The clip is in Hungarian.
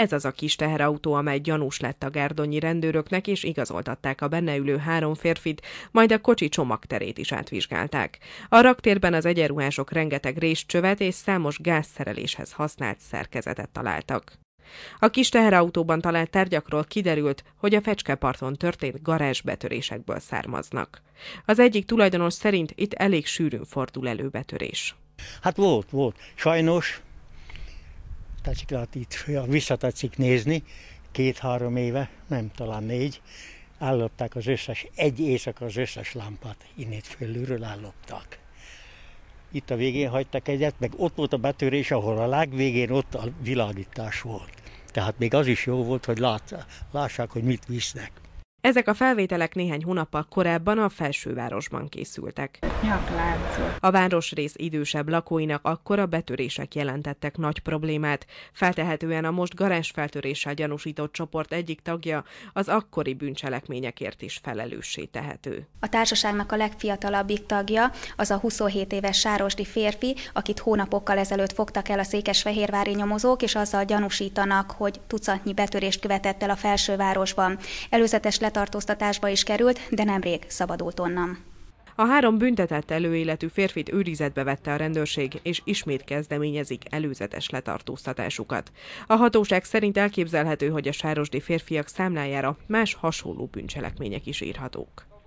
Ez az a kis teherautó, amely gyanús lett a gárdonyi rendőröknek, és igazoltatták a benne ülő három férfit, majd a kocsi csomagterét is átvizsgálták. A raktérben az egyenruhások rengeteg réscsövet és számos gázszereléshez használt szerkezetet találtak. A kis teherautóban talált tárgyakról kiderült, hogy a fecskeparton történt garázsbetörésekből származnak. Az egyik tulajdonos szerint itt elég sűrűn fordul elő betörés. Hát volt, volt. Sajnos lehet itt tetszik nézni, két-három éve, nem talán négy, ellopták az összes, egy éjszaka az összes lámpát, innét fölülről ellopták. Itt a végén hagytak egyet, meg ott volt a betörés, ahol a legvégén ott a világítás volt. Tehát még az is jó volt, hogy lát, lássák, hogy mit visznek. Ezek a felvételek néhány hónappal korábban a felsővárosban készültek. A városrész idősebb lakóinak akkor a betörések jelentettek nagy problémát. Feltehetően a most feltöréssel gyanúsított csoport egyik tagja az akkori bűncselekményekért is felelőssé tehető. A társaságnak a legfiatalabbik tagja az a 27 éves Sárosdi férfi, akit hónapokkal ezelőtt fogtak el a székesfehérvári nyomozók, és azzal gyanúsítanak, hogy tucatnyi betörést követett el a felsővárosban. Előzetes letartóztatásba is került, de nemrég szabadult onnan. A három büntetett előéletű férfit őrizetbe vette a rendőrség, és ismét kezdeményezik előzetes letartóztatásukat. A hatóság szerint elképzelhető, hogy a sárosdi férfiak számlájára más hasonló bűncselekmények is írhatók.